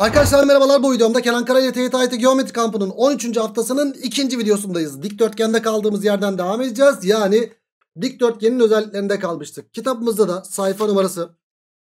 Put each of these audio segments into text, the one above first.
Arkadaşlar merhabalar bu videomda Kenan Karayel TYT Geometri Kampı'nın 13. haftasının 2. videosundayız. Dikdörtgende kaldığımız yerden devam edeceğiz. Yani dikdörtgenin özelliklerinde kalmıştık. Kitabımızda da sayfa numarası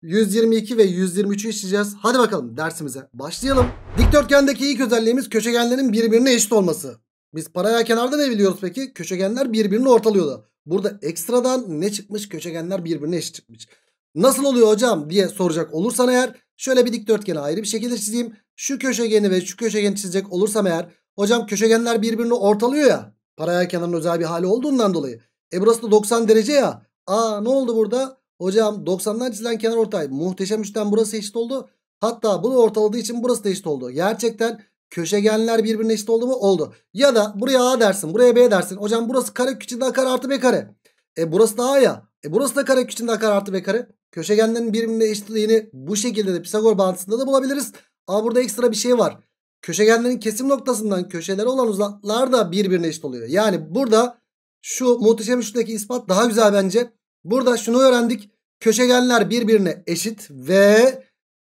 122 ve 123'ü işleyeceğiz. Hadi bakalım dersimize başlayalım. Dikdörtgendeki ilk özelliğimiz köşegenlerin birbirine eşit olması. Biz paralel kenarda ne biliyoruz peki? Köşegenler birbirini ortalıyordu. Burada ekstradan ne çıkmış? Köşegenler birbirine eşit çıkmış. Nasıl oluyor hocam diye soracak olursan eğer Şöyle bir dikdörtgeni ayrı bir şekilde çizeyim. Şu köşegeni ve şu köşegeni çizecek olursam eğer. Hocam köşegenler birbirini ortalıyor ya. Paralel kenarın özel bir hali olduğundan dolayı. E burası da 90 derece ya. Aa ne oldu burada? Hocam 90'dan çizilen kenar ortay. Muhteşem üçten burası eşit oldu. Hatta bunu ortaladığı için burası da eşit oldu. Gerçekten köşegenler birbirine eşit oldu mu? Oldu. Ya da buraya A dersin. Buraya B dersin. Hocam burası kare küçük daha kare artı B kare. E burası da A ya. E burası da kare içinde a kare artı b kare. Köşegenlerin birbirine eşitliğini bu şekilde de Pisagor bağıntısında da bulabiliriz. Ama burada ekstra bir şey var. Köşegenlerin kesim noktasından köşeleri olan uzaklar da birbirine eşit oluyor. Yani burada şu muhteşem üçlüdeki ispat daha güzel bence. Burada şunu öğrendik. Köşegenler birbirine eşit ve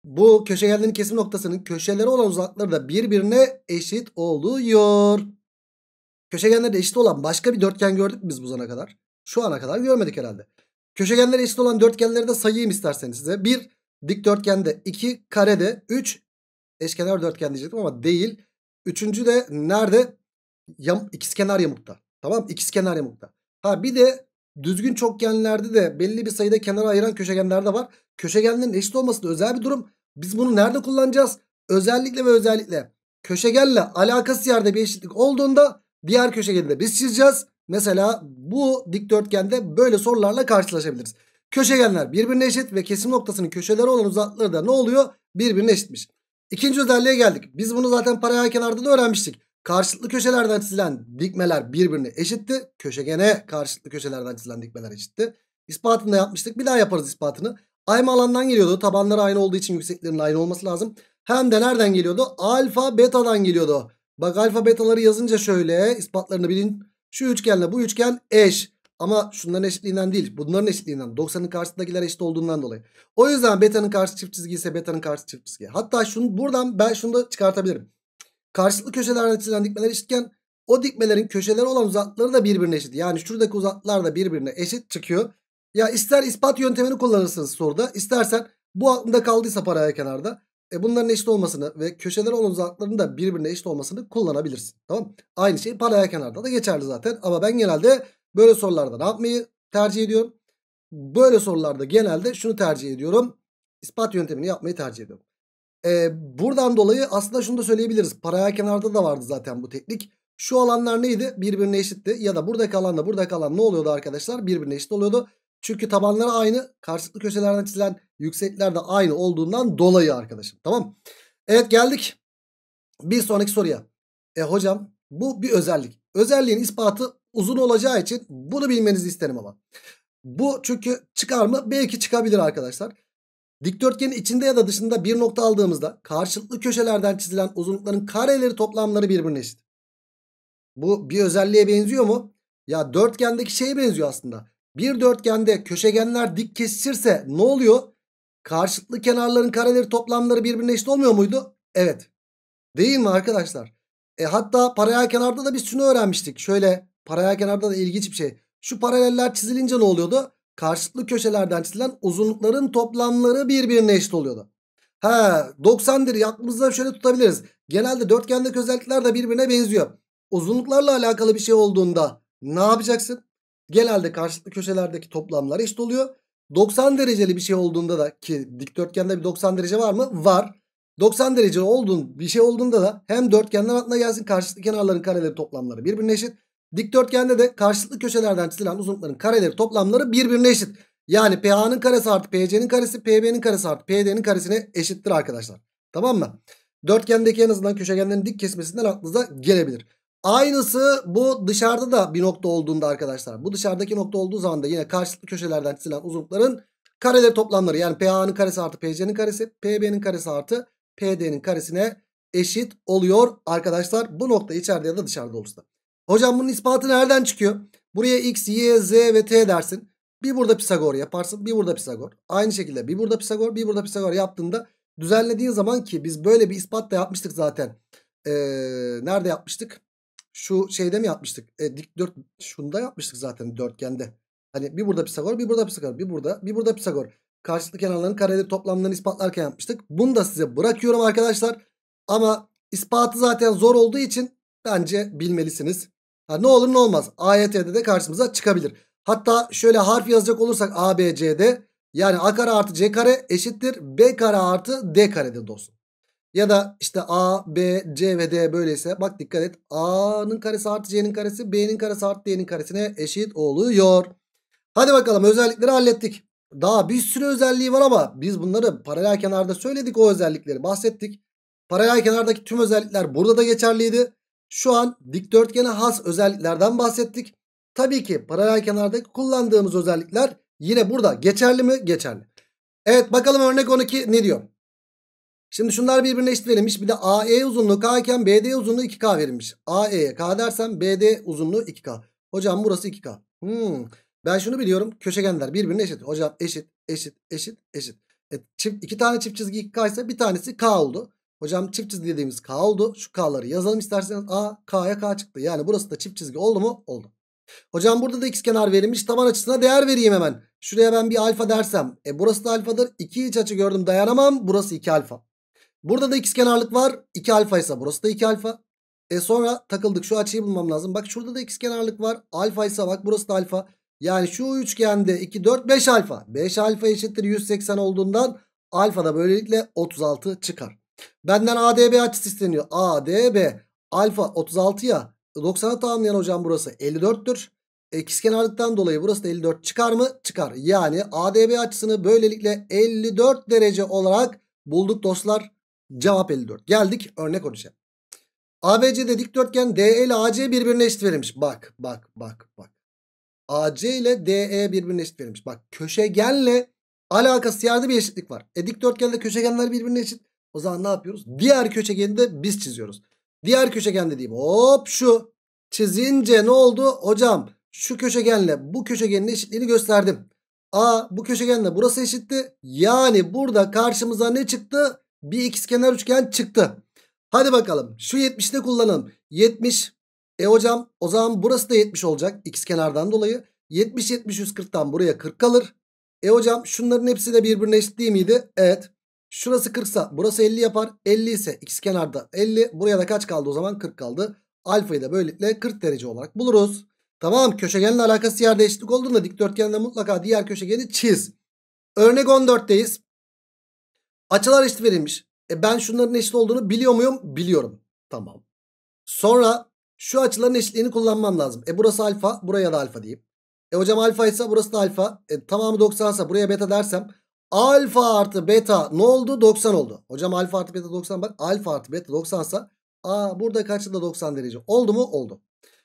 bu köşegenlerin kesim noktasının köşeleri olan uzakları da birbirine eşit oluyor. Köşegenlerde eşit olan başka bir dörtgen gördük biz bu zamana kadar? Şu ana kadar görmedik herhalde. Köşegenlere eşit olan dörtgenleri de sayayım isterseniz size. 1 dikdörtgende, 2 karede, 3 eşkenar dörtgen diyecektim ama değil. Üçüncü de nerede? Yam, ikizkenar yamukta. Tamam ikizkenar yamukta. Ha bir de düzgün çokgenlerde de belli bir sayıda kenara ayıran köşegenler de var. Köşegenlerin eşit olması da özel bir durum. Biz bunu nerede kullanacağız? Özellikle ve özellikle köşegenle alakası yerde bir eşitlik olduğunda diğer köşegeni de biz çizeceğiz. Mesela bu dikdörtgende böyle sorularla karşılaşabiliriz. Köşegenler birbirine eşit ve kesim noktasının köşeleri olan uzaklıkları da ne oluyor? Birbirine eşitmiş. İkinci özelliğe geldik. Biz bunu zaten paralel kenarda da öğrenmiştik. Karşılıklı köşelerden çizilen dikmeler birbirine eşitti. Köşegene karşılıklı köşelerden çizilen dikmeler eşitti. İspatını da yapmıştık. Bir daha yaparız ispatını. Aynı alandan geliyordu. Tabanları aynı olduğu için yükseklerin aynı olması lazım. Hem de nereden geliyordu? Alfa betadan geliyordu. Bak alfa betaları yazınca şöyle ispatlarını bilin. Şu üçgenle bu üçgen eş. Ama şunların eşitliğinden değil. Bunların eşitliğinden. 90'ın karşısındakiler eşit olduğundan dolayı. O yüzden beta'nın karşı çift çizgi ise beta'nın karşı çift çizgi. Hatta şunu buradan ben şunu da çıkartabilirim. Karşılıklı köşelerden çizilen dikmeler eşitken o dikmelerin köşeleri olan uzaklıkları da birbirine eşit. Yani şuradaki uzaklıklar da birbirine eşit çıkıyor. Ya ister ispat yöntemini kullanırsınız soruda. istersen bu aklında kaldıysa paraya kenarda. E bunların eşit olmasını ve köşeler olan uzaklarının da birbirine eşit olmasını kullanabilirsin. Tamam Aynı şey paraya kenarda da geçerli zaten. Ama ben genelde böyle sorularda ne yapmayı tercih ediyorum? Böyle sorularda genelde şunu tercih ediyorum. İspat yöntemini yapmayı tercih ediyorum. E, buradan dolayı aslında şunu da söyleyebiliriz. paraya kenarda da vardı zaten bu teknik. Şu alanlar neydi? Birbirine eşitti. Ya da buradaki alanla buradaki alan ne oluyordu arkadaşlar? Birbirine eşit oluyordu. Çünkü tabanları aynı. Karşılıklı köşelerden çizilen yüksekler de aynı olduğundan dolayı arkadaşım. Tamam. Evet geldik. Bir sonraki soruya. E hocam bu bir özellik. Özelliğin ispatı uzun olacağı için bunu bilmenizi isterim ama. Bu çünkü çıkar mı? Belki çıkabilir arkadaşlar. Dikdörtgenin içinde ya da dışında bir nokta aldığımızda karşılıklı köşelerden çizilen uzunlukların kareleri toplamları birbirine eşit. Bu bir özelliğe benziyor mu? Ya dörtgendeki şeye benziyor aslında. Bir dörtgende köşegenler dik kesişirse ne oluyor? Karşıtlı kenarların kareleri toplamları birbirine eşit olmuyor muydu? Evet. Değil mi arkadaşlar? E hatta paralel kenarda da biz şunu öğrenmiştik. Şöyle paralel kenarda da ilginç bir şey. Şu paraleller çizilince ne oluyordu? Karşıtlı köşelerden çizilen uzunlukların toplamları birbirine eşit oluyordu. Ha 90 aklımızda şöyle tutabiliriz. Genelde dörtgendeki özellikler de birbirine benziyor. Uzunluklarla alakalı bir şey olduğunda ne yapacaksın? genelde karşılıklı köşelerdeki toplamlar eşit oluyor. 90 dereceli bir şey olduğunda da ki dikdörtgende bir 90 derece var mı? Var. 90 derece olduğun bir şey olduğunda da hem dörtgenler altına gelsin karşılıklı kenarların kareleri toplamları birbirine eşit. Dikdörtgende de karşılıklı köşelerden çizilen uzunlukların kareleri toplamları birbirine eşit. Yani PA'nın karesi artı PC'nin karesi PB'nin karesi artı PD'nin karesine eşittir arkadaşlar. Tamam mı? Dörtgendeki en azından köşegenlerin dik kesmesinden aklınıza gelebilir. Aynısı bu dışarıda da bir nokta olduğunda arkadaşlar. Bu dışarıdaki nokta olduğu zaman da yine karşılıklı köşelerden çizilen uzunlukların kareleri toplamları. Yani PA'nın karesi artı PC'nin karesi, PB'nin karesi artı PD'nin karesine eşit oluyor arkadaşlar. Bu nokta içeride ya da dışarıda olursa. Hocam bunun ispatı nereden çıkıyor? Buraya x, y, z ve t dersin. Bir burada Pisagor yaparsın. Bir burada Pisagor. Aynı şekilde bir burada Pisagor, bir burada Pisagor yaptığında düzenlediğin zaman ki biz böyle bir ispat da yapmıştık zaten. Ee, nerede yapmıştık? şu şeyde mi yapmıştık? E, dört şunda yapmıştık zaten dörtgende. Hani bir burada Pisagor, bir burada Pisagor, bir burada, bir burada Pisagor. Karşılıklı kenarların kareleri toplamlarını ispatlarken yapmıştık. Bunu da size bırakıyorum arkadaşlar. Ama ispatı zaten zor olduğu için bence bilmelisiniz. Ha, ne olur ne olmaz. AYT'de de karşımıza çıkabilir. Hatta şöyle harf yazacak olursak ABC'de yani A kare artı C kare eşittir B kare artı D karedir dostum. Ya da işte A, B, C ve D böyleyse bak dikkat et. A'nın karesi artı C'nin karesi B'nin karesi artı D'nin karesine eşit oluyor. Hadi bakalım özellikleri hallettik. Daha bir sürü özelliği var ama biz bunları paralel kenarda söyledik o özellikleri bahsettik. Paralel kenardaki tüm özellikler burada da geçerliydi. Şu an dikdörtgene has özelliklerden bahsettik. Tabii ki paralel kenardaki kullandığımız özellikler yine burada geçerli mi? Geçerli. Evet bakalım örnek 12 ne diyor? Şimdi şunlar birbirine eşit verilmiş. Bir de AE uzunluğu K iken BD uzunluğu 2K verilmiş. AE, K dersem BD uzunluğu 2K. Hocam burası 2K. Hmm. Ben şunu biliyorum. Köşegenler birbirine eşit. Hocam eşit, eşit, eşit, eşit. E, çift, iki tane çift çizgi 2K ise bir tanesi K oldu. Hocam çift çizgi dediğimiz K oldu. Şu K'ları yazalım isterseniz. A, K'ya K çıktı. Yani burası da çift çizgi oldu mu? Oldu. Hocam burada da kenar verilmiş. Taban açısına değer vereyim hemen. Şuraya ben bir alfa dersem. E burası da alfadır. İki iç açı gördüm dayanamam. Burası iki alfa. Burada da x kenarlık var. 2 alfa ise burası da 2 alfa. E sonra takıldık. Şu açıyı bulmam lazım. Bak şurada da x kenarlık var. Alfa ise bak burası da alfa. Yani şu üçgende 2, 4, 5 alfa. 5 alfa eşittir 180 olduğundan alfa da böylelikle 36 çıkar. Benden ADB açısı isteniyor. ADB alfa 36 ya 90'a e, tamamlayan hocam burası 54'tür. X e, kenarlıktan dolayı burası da 54 çıkar mı? Çıkar. Yani ADB açısını böylelikle 54 derece olarak bulduk dostlar. Cevap 54. Geldik örnek 13'e. de dikdörtgen DE ile AC birbirine eşit verilmiş. Bak bak bak bak. AC ile DE birbirine eşit verilmiş. Bak köşegenle alakası yerde bir eşitlik var. E dikdörtgenle köşegenler birbirine eşit. O zaman ne yapıyoruz? Diğer köşegeni de biz çiziyoruz. Diğer köşegen dediğim hop şu. Çizince ne oldu? Hocam şu köşegenle bu köşegenin eşitliğini gösterdim. A bu köşegenle burası eşitti. Yani burada karşımıza ne çıktı? Bir x kenar üçgen çıktı. Hadi bakalım şu 70'te kullanalım. 70. E hocam o zaman burası da 70 olacak x kenardan dolayı. 70 70 140'tan buraya 40 kalır. E hocam şunların hepsi de birbirine eşit değil miydi? Evet. Şurası 40 sa burası 50 yapar. 50 ise x kenarda. 50. Buraya da kaç kaldı o zaman? 40 kaldı. Alfayı da böylelikle 40 derece olarak buluruz. Tamam köşegenle alakası yerde eşitlik olduğunda dikdörtgenle mutlaka diğer köşegeni çiz. Örnek 14'teyiz. Açılar eşit verilmiş. E ben şunların eşit olduğunu biliyor muyum? Biliyorum. Tamam. Sonra şu açıların eşitliğini kullanmam lazım. E burası alfa. Buraya da alfa diyeyim. E hocam alfa ise burası da alfa. E tamamı 90 ise buraya beta dersem alfa artı beta ne oldu? 90 oldu. Hocam alfa artı beta 90 bak. Alfa artı beta 90 ise aa burada kaçı da 90 derece. Oldu mu? Oldu.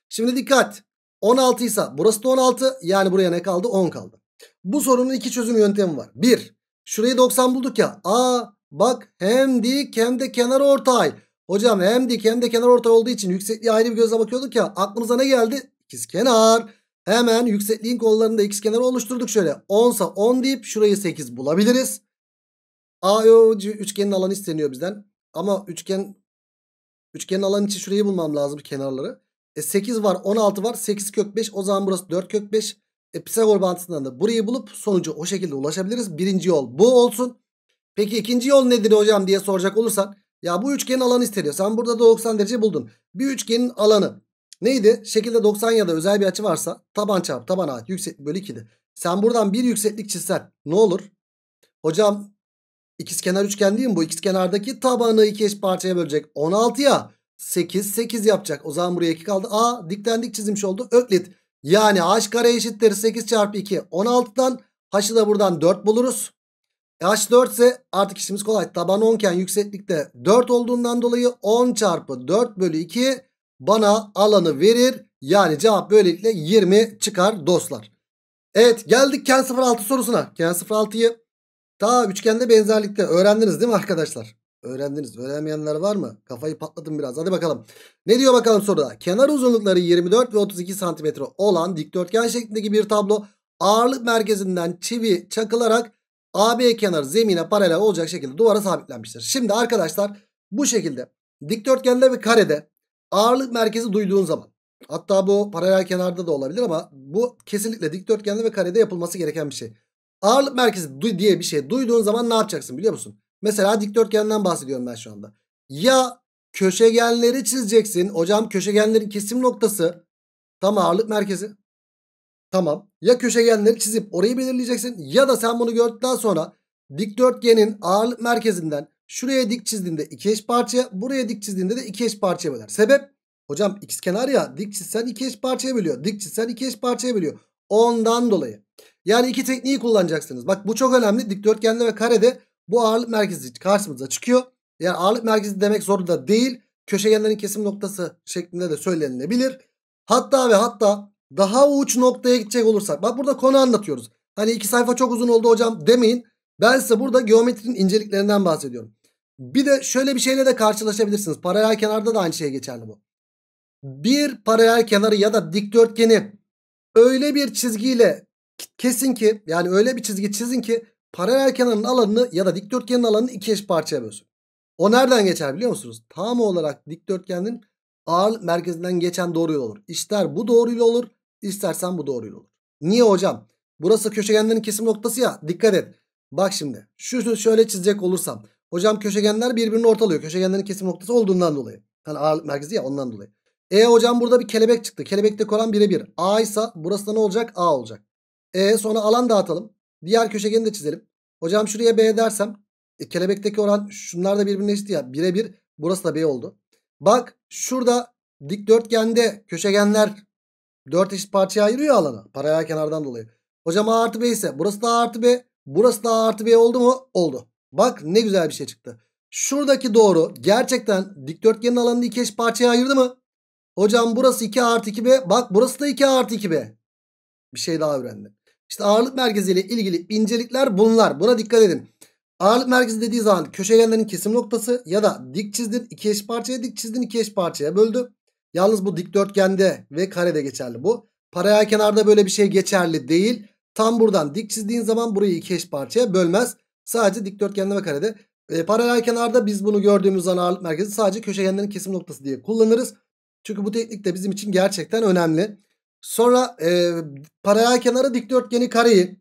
Şimdi dikkat. 16 ise burası da 16. Yani buraya ne kaldı? 10 kaldı. Bu sorunun iki çözüm yöntemi var. Bir, Şurayı 90 bulduk ya. Aa bak hem dik hem de kenar ortay. Hocam hem dik hem de kenar ortay olduğu için yüksekliğe ayrı bir gözle bakıyorduk ya. Aklımıza ne geldi? İkiz kenar. Hemen yüksekliğin kollarında x kenarı oluşturduk şöyle. 10 sa 10 deyip şurayı 8 bulabiliriz. AOC üçgenin alanı isteniyor bizden. Ama üçgen üçgenin alanı için şurayı bulmam lazım kenarları. E 8 var 16 var 8 kök 5 o zaman burası 4 kök 5 e, Pisagor bağıntısından da burayı bulup sonucu o şekilde ulaşabiliriz. Birinci yol bu olsun. Peki ikinci yol nedir hocam diye soracak olursan. Ya bu üçgenin alanı isteniyor. Sen burada 90 derece buldun. Bir üçgenin alanı neydi? Şekilde 90 ya da özel bir açı varsa taban çarpı taban ağaç yükseklik bölü 2'di. Sen buradan bir yükseklik çizsen ne olur? Hocam ikizkenar üçgen değil mi bu? İkizkenardaki tabanı iki eş parçaya bölecek. 16'ya 8 8 yapacak. O zaman buraya 2 kaldı. A dikten çizmiş oldu. Öklit yani h kare eşittir 8 çarpı 2 16'dan h'ı da buradan 4 buluruz. E h 4 ise artık işimiz kolay. Taban 10 iken yükseklikte 4 olduğundan dolayı 10 çarpı 4 bölü 2 bana alanı verir. Yani cevap böylelikle 20 çıkar dostlar. Evet geldik Ken 06 sorusuna. Ken 06'yı ta üçgende benzerlikte öğrendiniz değil mi arkadaşlar? Öğrendiniz. Öğrenmeyenler var mı? Kafayı patladım biraz. Hadi bakalım. Ne diyor bakalım soruda? Kenar uzunlukları 24 ve 32 santimetre olan dikdörtgen şeklindeki bir tablo ağırlık merkezinden çivi çakılarak AB kenarı zemine paralel olacak şekilde duvara sabitlenmiştir. Şimdi arkadaşlar bu şekilde dikdörtgende ve karede ağırlık merkezi duyduğun zaman hatta bu paralel kenarda da olabilir ama bu kesinlikle dikdörtgende ve karede yapılması gereken bir şey. Ağırlık merkezi diye bir şey duyduğun zaman ne yapacaksın biliyor musun? Mesela dikdörtgenden bahsediyorum ben şu anda. Ya köşegenleri çizeceksin. Hocam köşegenlerin kesim noktası tam ağırlık merkezi. Tamam. Ya köşegenleri çizip orayı belirleyeceksin ya da sen bunu gördükten sonra dikdörtgenin ağırlık merkezinden şuraya dik çizdiğinde iki eş parçaya, buraya dik çizdiğinde de iki eş parçaya böler. Sebep? Hocam x kenar ya dik çizsen iki eş parçaya bölüyor. Dik çizsen iki eş parçaya bölüyor. Ondan dolayı. Yani iki tekniği kullanacaksınız. Bak bu çok önemli. Dikdörtgende ve karede bu ağırlık merkezi karşımıza çıkıyor. Yani ağırlık merkezi demek zorunda değil. Köşegenlerin kesim noktası şeklinde de söylenilebilir. Hatta ve hatta daha uç noktaya gidecek olursak. Bak burada konu anlatıyoruz. Hani iki sayfa çok uzun oldu hocam demeyin. Ben size burada geometrinin inceliklerinden bahsediyorum. Bir de şöyle bir şeyle de karşılaşabilirsiniz. Paralel kenarda da aynı şey geçerli bu. Bir paralel kenarı ya da dikdörtgeni öyle bir çizgiyle kesin ki yani öyle bir çizgi çizin ki paralel kenarın alanını ya da dikdörtgenin alanını iki eş parçaya bölsün. O nereden geçer biliyor musunuz? Tam olarak dikdörtgenin ağırlık merkezinden geçen doğruyla olur. İster bu doğruyla olur istersen bu doğruyla olur. Niye hocam? Burası köşegenlerin kesim noktası ya dikkat et. Bak şimdi şu şöyle çizecek olursam. Hocam köşegenler birbirini ortalıyor. Köşegenlerin kesim noktası olduğundan dolayı. Hani ağırlık merkezi ya ondan dolayı. E hocam burada bir kelebek çıktı. Kelebekte koran birebir. A ise burası da ne olacak? A olacak. E sonra alan dağıtalım. Diğer köşegeni de çizelim. Hocam şuraya B dersem e, kelebekteki oran şunlar da birbirine eşit ya. Bire bir burası da B oldu. Bak şurada dikdörtgende köşegenler 4 eşit parçaya ayırıyor alanı. Paralel kenardan dolayı. Hocam A artı B ise burası da A artı B. Burası da A artı B oldu mu? Oldu. Bak ne güzel bir şey çıktı. Şuradaki doğru gerçekten dikdörtgenin alanını iki eş parçaya ayırdı mı? Hocam burası 2 artı 2B. Bak burası da 2 artı 2B. Bir şey daha öğrendim. İşte ağırlık merkeziyle ilgili incelikler bunlar. Buna dikkat edin. Ağırlık merkezi dediği zaman köşegenlerin kesim noktası ya da dik çizdin iki eş parçaya dik çizdin iki eş parçaya böldü. Yalnız bu dikdörtgende ve karede geçerli bu. Paralel kenarda böyle bir şey geçerli değil. Tam buradan dik çizdiğin zaman burayı iki eş parçaya bölmez. Sadece dikdörtgende ve karede. E, paralel kenarda biz bunu gördüğümüz zaman ağırlık merkezi sadece köşegenlerin kesim noktası diye kullanırız. Çünkü bu teknik de bizim için gerçekten önemli. Sonra e, paralel kenarı dikdörtgeni kareyi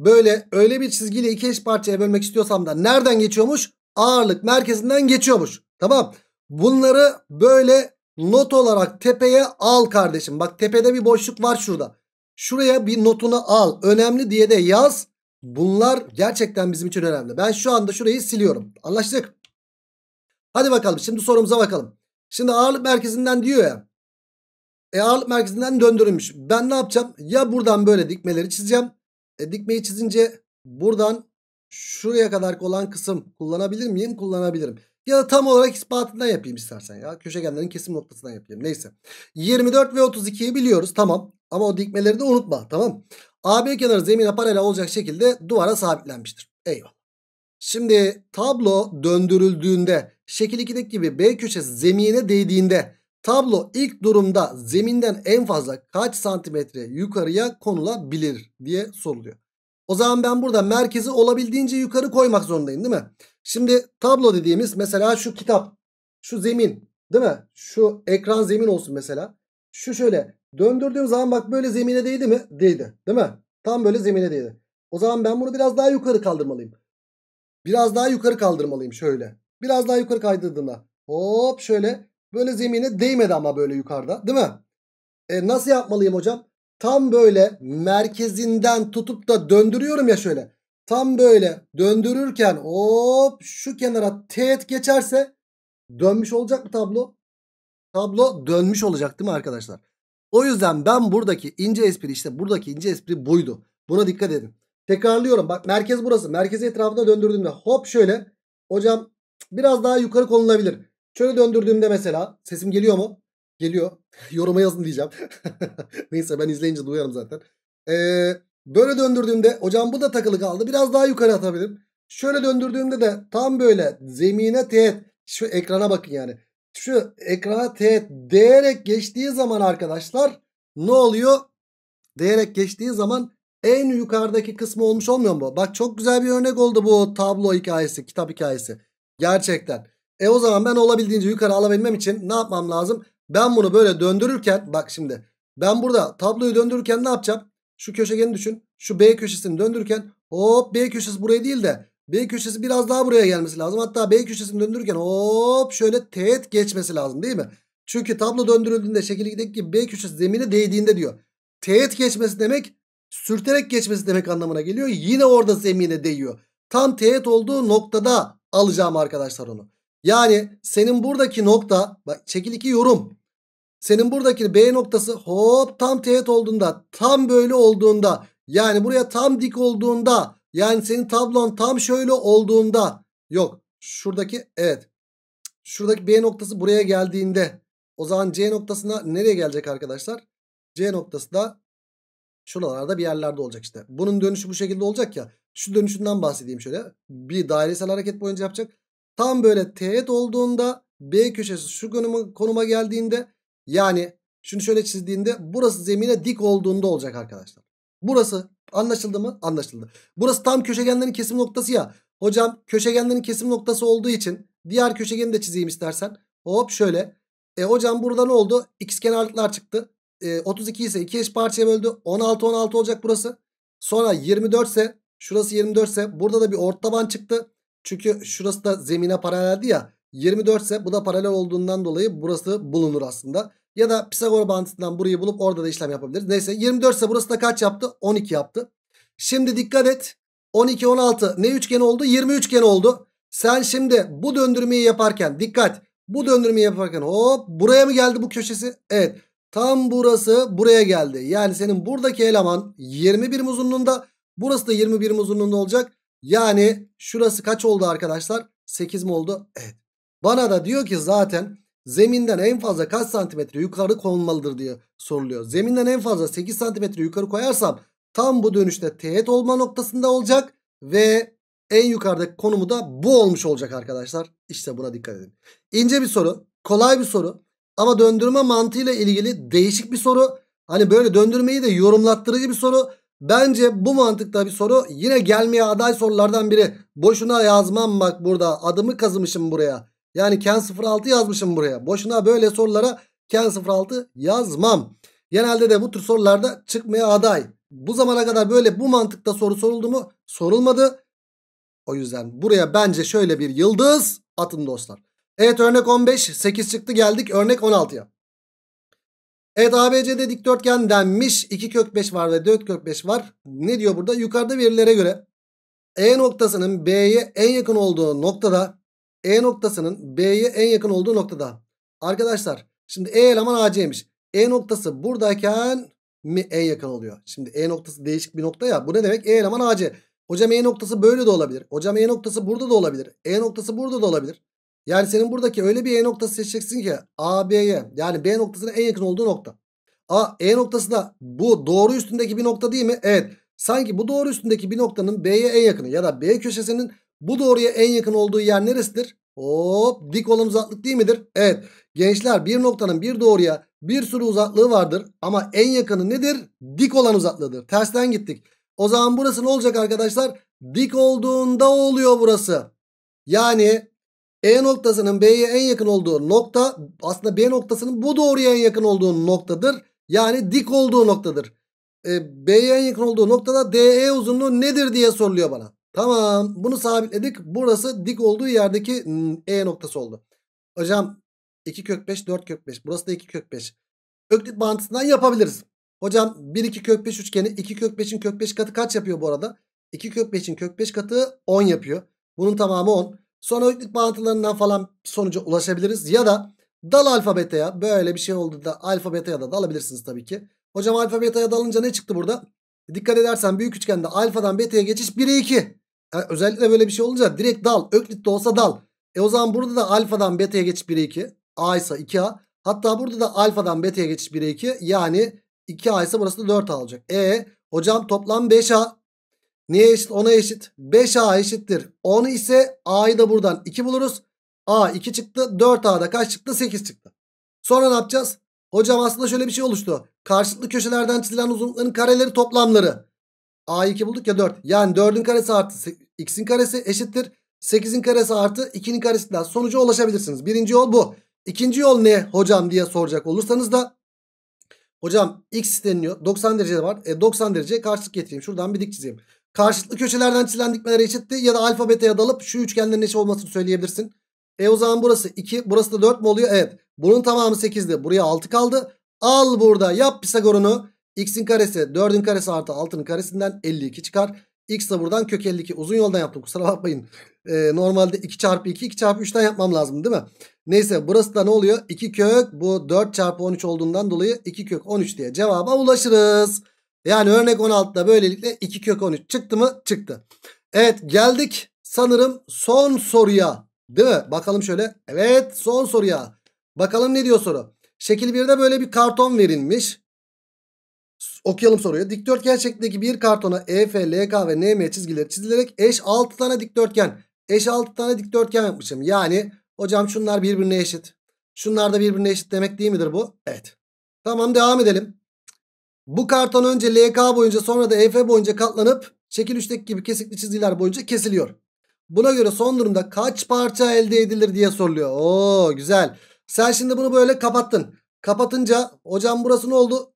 böyle öyle bir çizgiyle iki eş parçaya bölmek istiyorsam da nereden geçiyormuş? Ağırlık merkezinden geçiyormuş. Tamam. Bunları böyle not olarak tepeye al kardeşim. Bak tepede bir boşluk var şurada. Şuraya bir notunu al. Önemli diye de yaz. Bunlar gerçekten bizim için önemli. Ben şu anda şurayı siliyorum. Anlaştık. Hadi bakalım şimdi sorumuza bakalım. Şimdi ağırlık merkezinden diyor ya. E ağırlık merkezinden döndürülmüş. Ben ne yapacağım? Ya buradan böyle dikmeleri çizeceğim. E dikmeyi çizince buradan şuraya kadar olan kısım kullanabilir miyim? Kullanabilirim. Ya da tam olarak ispatından yapayım istersen ya. Köşegenlerin kesim noktasından yapayım. Neyse. 24 ve 32'yi biliyoruz. Tamam. Ama o dikmeleri de unutma. Tamam. AB kenarı zemine paralel olacak şekilde duvara sabitlenmiştir. Eyvallah. Şimdi tablo döndürüldüğünde şekil 2'deki gibi B köşesi zemine değdiğinde Tablo ilk durumda zeminden en fazla kaç santimetre yukarıya konulabilir diye soruluyor. O zaman ben burada merkezi olabildiğince yukarı koymak zorundayım değil mi? Şimdi tablo dediğimiz mesela şu kitap, şu zemin değil mi? Şu ekran zemin olsun mesela. Şu şöyle döndürdüğüm zaman bak böyle zemine değdi mi? Değdi değil mi? Tam böyle zemine değdi. O zaman ben bunu biraz daha yukarı kaldırmalıyım. Biraz daha yukarı kaldırmalıyım şöyle. Biraz daha yukarı kaydırdığımda hop şöyle Böyle zemine değmedi ama böyle yukarıda değil mi? E nasıl yapmalıyım hocam? Tam böyle merkezinden tutup da döndürüyorum ya şöyle. Tam böyle döndürürken hop şu kenara teğet geçerse dönmüş olacak mı tablo? Tablo dönmüş olacak değil mi arkadaşlar? O yüzden ben buradaki ince espri işte buradaki ince espri buydu. Buna dikkat edin. Tekrarlıyorum bak merkez burası. Merkezi etrafında döndürdüğümde hop şöyle. Hocam biraz daha yukarı konulabilir. Şöyle döndürdüğümde mesela sesim geliyor mu? Geliyor. Yoruma yazın diyeceğim. Neyse ben izleyince duyarım zaten. Ee, böyle döndürdüğümde hocam bu da takılı kaldı. Biraz daha yukarı atabilirim. Şöyle döndürdüğümde de tam böyle zemine teğet. Şu ekrana bakın yani. Şu ekrana teğet değerek geçtiği zaman arkadaşlar ne oluyor? Değerek geçtiği zaman en yukarıdaki kısmı olmuş olmuyor mu? Bak çok güzel bir örnek oldu bu tablo hikayesi, kitap hikayesi. Gerçekten. E o zaman ben olabildiğince yukarı alabilmem için ne yapmam lazım? Ben bunu böyle döndürürken bak şimdi ben burada tabloyu döndürürken ne yapacağım? Şu köşegeni düşün. Şu B köşesini döndürürken hop B köşesi buraya değil de B köşesi biraz daha buraya gelmesi lazım. Hatta B köşesini döndürürken hop şöyle teğet geçmesi lazım değil mi? Çünkü tablo döndürüldüğünde şekildeki gibi B köşesi zemine değdiğinde diyor. Teğet geçmesi demek sürterek geçmesi demek anlamına geliyor. Yine orada zemine değiyor. Tam teğet olduğu noktada alacağım arkadaşlar onu. Yani senin buradaki nokta bak şekil 2 yorum. Senin buradaki B noktası hop tam teğet olduğunda tam böyle olduğunda yani buraya tam dik olduğunda yani senin tablon tam şöyle olduğunda yok şuradaki evet şuradaki B noktası buraya geldiğinde o zaman C noktasına nereye gelecek arkadaşlar? C noktası da şuralarda bir yerlerde olacak işte. Bunun dönüşü bu şekilde olacak ya. Şu dönüşünden bahsedeyim şöyle. Bir dairesel hareket boyunca yapacak. Tam böyle teğet olduğunda B köşesi şu konuma, konuma geldiğinde yani şunu şöyle çizdiğinde burası zemine dik olduğunda olacak arkadaşlar. Burası anlaşıldı mı? Anlaşıldı. Burası tam köşegenlerin kesim noktası ya. Hocam köşegenlerin kesim noktası olduğu için diğer köşegeni de çizeyim istersen. Hop şöyle. E hocam burada ne oldu? X kenarlıklar çıktı. E, 32 ise 2 eş parçaya böldü. 16 16 olacak burası. Sonra 24 ise şurası 24 ise burada da bir ort taban çıktı. Çünkü şurası da zemine paraleldi ya. 24 ise bu da paralel olduğundan dolayı burası bulunur aslında. Ya da Pisagor bağıntısından burayı bulup orada da işlem yapabiliriz. Neyse 24 ise burası da kaç yaptı? 12 yaptı. Şimdi dikkat et. 12, 16 ne üçgen oldu? 20 üçgen oldu. Sen şimdi bu döndürmeyi yaparken dikkat. Bu döndürmeyi yaparken hop buraya mı geldi bu köşesi? Evet. Tam burası buraya geldi. Yani senin buradaki eleman 21 uzunluğunda. Burası da 21 uzunluğunda olacak. Yani şurası kaç oldu arkadaşlar? 8 mi oldu? Evet. Bana da diyor ki zaten zeminden en fazla kaç santimetre yukarı konulmalıdır diye soruluyor. Zeminden en fazla 8 santimetre yukarı koyarsam tam bu dönüşte teğet olma noktasında olacak ve en yukarıdaki konumu da bu olmuş olacak arkadaşlar. İşte buna dikkat edin. İnce bir soru, kolay bir soru ama döndürme mantığıyla ilgili değişik bir soru. Hani böyle döndürmeyi de yorumlattırıcı bir soru. Bence bu mantıkta bir soru yine gelmeye aday sorulardan biri. Boşuna yazmam bak burada adımı kazımışım buraya. Yani Ken 06 yazmışım buraya. Boşuna böyle sorulara Ken 06 yazmam. Genelde de bu tür sorularda çıkmaya aday. Bu zamana kadar böyle bu mantıkta soru soruldu mu? Sorulmadı. O yüzden buraya bence şöyle bir yıldız atın dostlar. Evet örnek 15 8 çıktı geldik örnek 16'ya. Evet ABC'de dikdörtgen denmiş. 2 kök 5 var ve 4 kök 5 var. Ne diyor burada? Yukarıda verilere göre E noktasının B'ye en yakın olduğu noktada E noktasının B'ye en yakın olduğu noktada. Arkadaşlar şimdi E eleman AC'ymiş. E noktası buradayken mi en yakın oluyor? Şimdi E noktası değişik bir nokta ya. Bu ne demek? E eleman AC. Hocam E noktası böyle de olabilir. Hocam E noktası burada da olabilir. E noktası burada da olabilir. Yani senin buradaki öyle bir E noktası seçeceksin ki A yani B noktasına en yakın olduğu nokta. A E noktası da bu doğru üstündeki bir nokta değil mi? Evet. Sanki bu doğru üstündeki bir noktanın B'ye en yakını ya da B köşesinin bu doğruya en yakın olduğu yer neresidir? Hop dik olan uzaklık değil midir? Evet. Gençler bir noktanın bir doğruya bir sürü uzaklığı vardır. Ama en yakını nedir? Dik olan uzaklığıdır. Tersten gittik. O zaman burası ne olacak arkadaşlar? Dik olduğunda oluyor burası. Yani e noktasının B'ye en yakın olduğu nokta aslında B noktasının bu doğruya en yakın olduğu noktadır. Yani dik olduğu noktadır. E, B'ye en yakın olduğu noktada DE uzunluğu nedir diye soruluyor bana. Tamam bunu sabitledik. Burası dik olduğu yerdeki hmm, E noktası oldu. Hocam 2 kök 5 4 kök 5. Burası da 2 kök 5. Öklit bağıntısından yapabiliriz. Hocam 1 2 kök 5 üçgeni 2 kök 5'in kök 5 katı kaç yapıyor bu arada? 2 kök 5'in kök 5 katı 10 yapıyor. Bunun tamamı 10. Sonoidlik bağıntılarından falan sonuca ulaşabiliriz. Ya da dal alfabetaya böyle bir şey oldu da alfabetaya da dalabilirsiniz tabii ki. Hocam alfabetaya dalınca ne çıktı burada? Dikkat edersen büyük üçgende alfadan beta'ya geçiş 1'e 2. Yani özellikle böyle bir şey olunca direkt dal. Öklit de olsa dal. E o zaman burada da alfadan beta'ya geçiş 1'e 2. A ise 2A. Hatta burada da alfadan beta'ya geçiş 1'e 2. Yani 2A ise burası da 4A olacak. E hocam toplam 5A. Niye eşit? 10'a eşit. 5A eşittir. 10 ise A'yı da buradan 2 buluruz. A 2 çıktı. 4A'da kaç çıktı? 8 çıktı. Sonra ne yapacağız? Hocam aslında şöyle bir şey oluştu. Karşılıklı köşelerden çizilen uzunlukların kareleri toplamları. A 2 bulduk ya 4. Yani 4'ün karesi artı x'in karesi eşittir. 8'in karesi artı 2'nin karesinden sonuca ulaşabilirsiniz. Birinci yol bu. İkinci yol ne hocam diye soracak olursanız da hocam x isteniyor. 90 derece var. E, 90 derece karşılık getireyim. Şuradan bir dik çizeyim. Karşılıklı köşelerden çizilen dikmeler eşitti. Ya da alfa beta'ya dalıp şu üçgenlerin eşit olmasını söyleyebilirsin. E o zaman burası 2. Burası da 4 mu oluyor? Evet. Bunun tamamı 8'di. Buraya 6 kaldı. Al burada yap Pisagor'unu. X'in karesi 4'ün karesi artı 6'nın karesinden 52 çıkar. X de buradan kök 52. Uzun yoldan yaptım kusura bakmayın. Ee, normalde 2 çarpı 2 2 çarpı 3'ten yapmam lazım değil mi? Neyse burası da ne oluyor? 2 kök bu 4 çarpı 13 olduğundan dolayı 2 kök 13 diye cevaba ulaşırız. Yani örnek 16'da böylelikle 2 kök 13 çıktı mı? Çıktı. Evet geldik sanırım son soruya. Değil mi? Bakalım şöyle. Evet son soruya. Bakalım ne diyor soru. Şekil 1'de böyle bir karton verilmiş. Okuyalım soruyu. Dikdörtgen şeklindeki bir kartona EF, LK ve NM çizgileri çizilerek eş 6 tane dikdörtgen. Eş 6 tane dikdörtgen yapmışım. Yani hocam şunlar birbirine eşit. Şunlar da birbirine eşit demek değil midir bu? Evet. Tamam devam edelim. Bu karton önce LK boyunca sonra da EF boyunca katlanıp şekil gibi kesikli çizgiler boyunca kesiliyor. Buna göre son durumda kaç parça elde edilir diye soruluyor. Oo güzel. Sen şimdi bunu böyle kapattın. Kapatınca hocam burası ne oldu?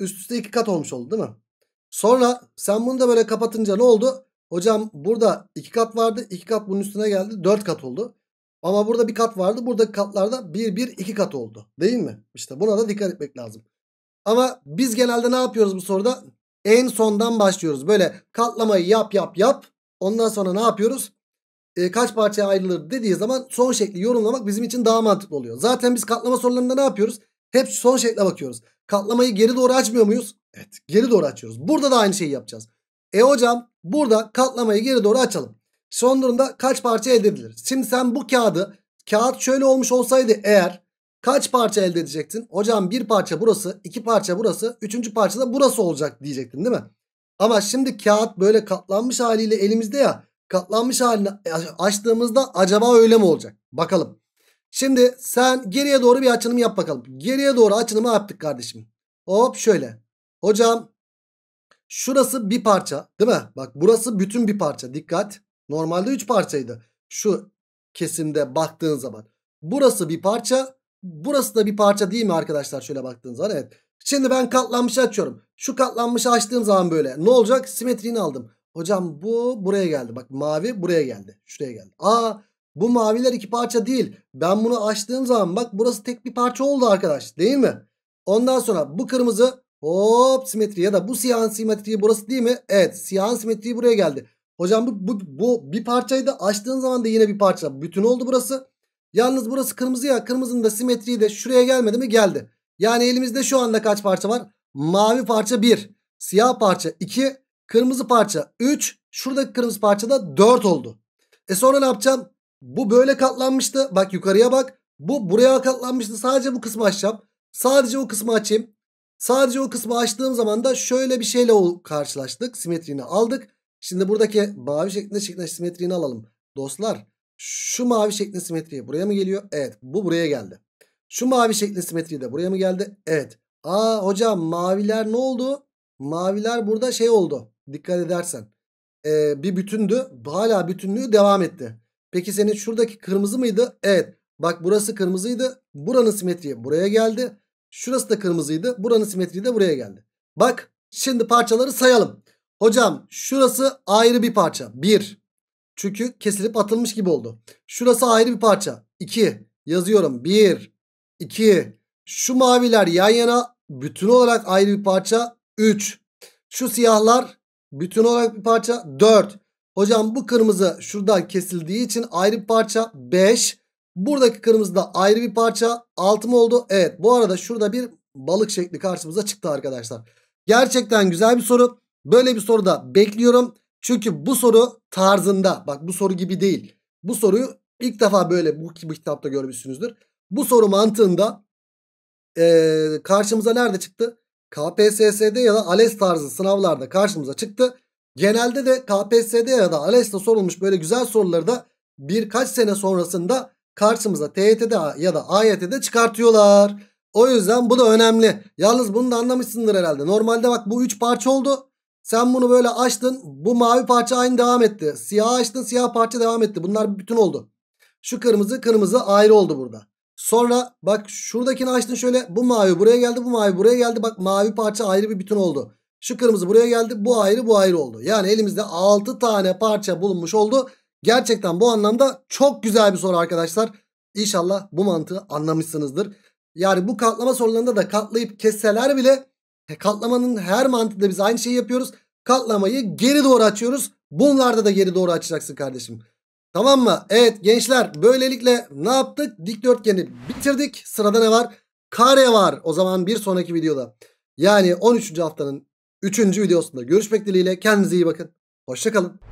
Üst üste iki kat olmuş oldu değil mi? Sonra sen bunu da böyle kapatınca ne oldu? Hocam burada iki kat vardı. iki kat bunun üstüne geldi. Dört kat oldu. Ama burada bir kat vardı. Buradaki katlarda bir bir iki kat oldu. Değil mi? İşte buna da dikkat etmek lazım. Ama biz genelde ne yapıyoruz bu soruda? En sondan başlıyoruz. Böyle katlamayı yap yap yap. Ondan sonra ne yapıyoruz? E, kaç parçaya ayrılır dediği zaman son şekli yorumlamak bizim için daha mantıklı oluyor. Zaten biz katlama sorularında ne yapıyoruz? Hep son şekle bakıyoruz. Katlamayı geri doğru açmıyor muyuz? Evet geri doğru açıyoruz. Burada da aynı şeyi yapacağız. E hocam burada katlamayı geri doğru açalım. Son durumda kaç parça edebilir? Şimdi sen bu kağıdı kağıt şöyle olmuş olsaydı eğer Kaç parça elde edecektin? Hocam bir parça burası, iki parça burası, üçüncü parça da burası olacak diyecektin değil mi? Ama şimdi kağıt böyle katlanmış haliyle elimizde ya. Katlanmış halini açtığımızda acaba öyle mi olacak? Bakalım. Şimdi sen geriye doğru bir açılım yap bakalım. Geriye doğru açılımı yaptık kardeşim. Hop şöyle. Hocam şurası bir parça değil mi? Bak burası bütün bir parça. Dikkat. Normalde 3 parçaydı. Şu kesimde baktığın zaman. Burası bir parça burası da bir parça değil mi arkadaşlar şöyle baktığınız zaman evet. Şimdi ben katlanmışı açıyorum. Şu katlanmışı açtığım zaman böyle ne olacak? Simetriğini aldım. Hocam bu buraya geldi. Bak mavi buraya geldi. Şuraya geldi. Aa bu maviler iki parça değil. Ben bunu açtığım zaman bak burası tek bir parça oldu arkadaş. Değil mi? Ondan sonra bu kırmızı hop simetri ya da bu siyahın simetriği burası değil mi? Evet siyahın simetriği buraya geldi. Hocam bu, bu, bu bir parçaydı. Açtığın zaman da yine bir parça. Bütün oldu burası. Yalnız burası kırmızı ya. Kırmızının da simetriği de şuraya gelmedi mi? Geldi. Yani elimizde şu anda kaç parça var? Mavi parça 1. Siyah parça 2. Kırmızı parça 3. Şuradaki kırmızı parça da 4 oldu. E sonra ne yapacağım? Bu böyle katlanmıştı. Bak yukarıya bak. Bu buraya katlanmıştı. Sadece bu kısmı açacağım. Sadece o kısmı açayım. Sadece o kısmı açtığım zaman da şöyle bir şeyle karşılaştık. Simetriğini aldık. Şimdi buradaki mavi şeklinde simetriğini alalım. Dostlar şu mavi şeklin simetriği buraya mı geliyor? Evet bu buraya geldi. Şu mavi şeklin simetriği de buraya mı geldi? Evet. Aa hocam maviler ne oldu? Maviler burada şey oldu. Dikkat edersen. Ee, bir bütündü. Hala bütünlüğü devam etti. Peki senin şuradaki kırmızı mıydı? Evet. Bak burası kırmızıydı. Buranın simetriği buraya geldi. Şurası da kırmızıydı. Buranın simetriği de buraya geldi. Bak şimdi parçaları sayalım. Hocam şurası ayrı bir parça. 1, çünkü kesilip atılmış gibi oldu. Şurası ayrı bir parça. 2 yazıyorum. 1, 2. Şu maviler yan yana bütün olarak ayrı bir parça. 3. Şu siyahlar bütün olarak bir parça. 4. Hocam bu kırmızı şuradan kesildiği için ayrı bir parça. 5. Buradaki kırmızı da ayrı bir parça. 6 mı oldu? Evet. Bu arada şurada bir balık şekli karşımıza çıktı arkadaşlar. Gerçekten güzel bir soru. Böyle bir soru da bekliyorum. Çünkü bu soru tarzında bak bu soru gibi değil. Bu soruyu ilk defa böyle bu, kitapta görmüşsünüzdür. Bu soru mantığında e, karşımıza nerede çıktı? KPSS'de ya da ALES tarzı sınavlarda karşımıza çıktı. Genelde de KPSS'de ya da ALES'te sorulmuş böyle güzel soruları da birkaç sene sonrasında karşımıza TYT'de ya da AYT'de çıkartıyorlar. O yüzden bu da önemli. Yalnız bunu da anlamışsındır herhalde. Normalde bak bu 3 parça oldu. Sen bunu böyle açtın. Bu mavi parça aynı devam etti. Siyah açtın siyah parça devam etti. Bunlar bütün oldu. Şu kırmızı kırmızı ayrı oldu burada. Sonra bak şuradakini açtın şöyle. Bu mavi buraya geldi bu mavi buraya geldi. Bak mavi parça ayrı bir bütün oldu. Şu kırmızı buraya geldi. Bu ayrı bu ayrı oldu. Yani elimizde 6 tane parça bulunmuş oldu. Gerçekten bu anlamda çok güzel bir soru arkadaşlar. İnşallah bu mantığı anlamışsınızdır. Yani bu katlama sorularında da katlayıp kesseler bile e, katlamanın her mantığında biz aynı şeyi yapıyoruz. Katlamayı geri doğru açıyoruz. Bunlarda da geri doğru açacaksın kardeşim. Tamam mı? Evet gençler böylelikle ne yaptık? Dikdörtgeni bitirdik. Sırada ne var? Kare var. O zaman bir sonraki videoda. Yani 13. haftanın 3. videosunda görüşmek dileğiyle. Kendinize iyi bakın. Hoşçakalın.